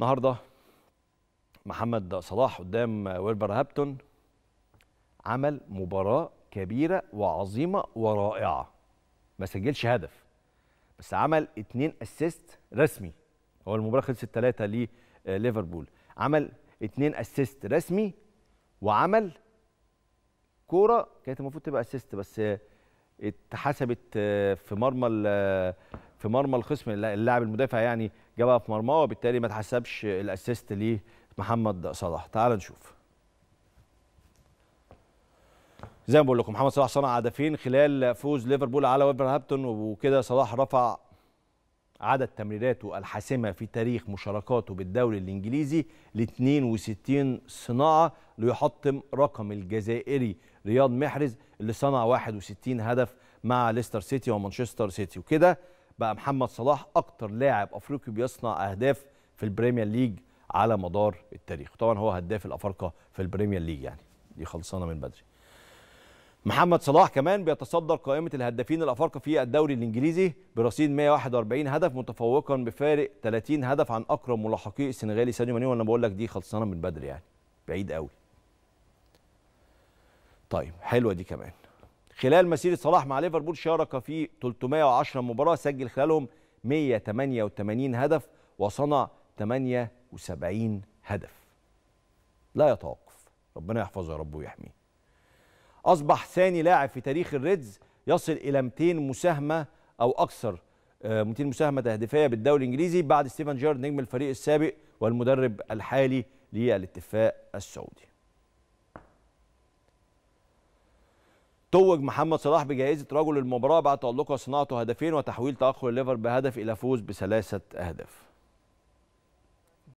النهارده محمد صلاح قدام هابتون عمل مباراه كبيره وعظيمه ورائعه ما سجلش هدف بس عمل اتنين اسيست رسمي هو المباراه خلصت 3 لليفربول آه، عمل اتنين اسيست رسمي وعمل كوره كانت المفروض تبقى اسيست بس آه، اتحسبت آه، في مرمى في مرمى الخصم اللاعب المدافع يعني جابها في مرماه وبالتالي ما تحسبش الاسيست لمحمد صلاح تعال نشوف زي ما بقول لكم محمد صلاح صنع هدفين خلال فوز ليفربول على ولفرهامبتون وكده صلاح رفع عدد تمريراته الحاسمه في تاريخ مشاركاته بالدوري الانجليزي ل 62 صناعه ليحطم رقم الجزائري رياض محرز اللي صنع 61 هدف مع ليستر سيتي ومانشستر سيتي وكده بقى محمد صلاح اكتر لاعب افريقي بيصنع اهداف في البريمير ليج على مدار التاريخ طبعا هو هداف الافارقه في البريمير ليج يعني دي خلصانه من بدري محمد صلاح كمان بيتصدر قائمه الهدافين الافارقه في الدوري الانجليزي برصيد 141 هدف متفوقا بفارق 30 هدف عن اقرب ملاحقيه السنغالي ساديو ماني وانا بقول لك دي خلصانه من بدري يعني بعيد قوي طيب حلوه دي كمان خلال مسيرة صلاح مع ليفربول شارك في 310 مباراة سجل خلالهم 188 هدف وصنع 78 هدف لا يتوقف ربنا يحفظه يا رب ويحميه أصبح ثاني لاعب في تاريخ الريدز يصل إلى 200 مساهمة أو أكثر 200 آه، مساهمة تهديفية بالدوري الإنجليزي بعد ستيفن جيرد نجم الفريق السابق والمدرب الحالي للاتفاق السعودي توج محمد صلاح بجائزة رجل المباراة بعد تألقه صناعته هدفين وتحويل تأخر الليفر بهدف إلى فوز بثلاثة أهداف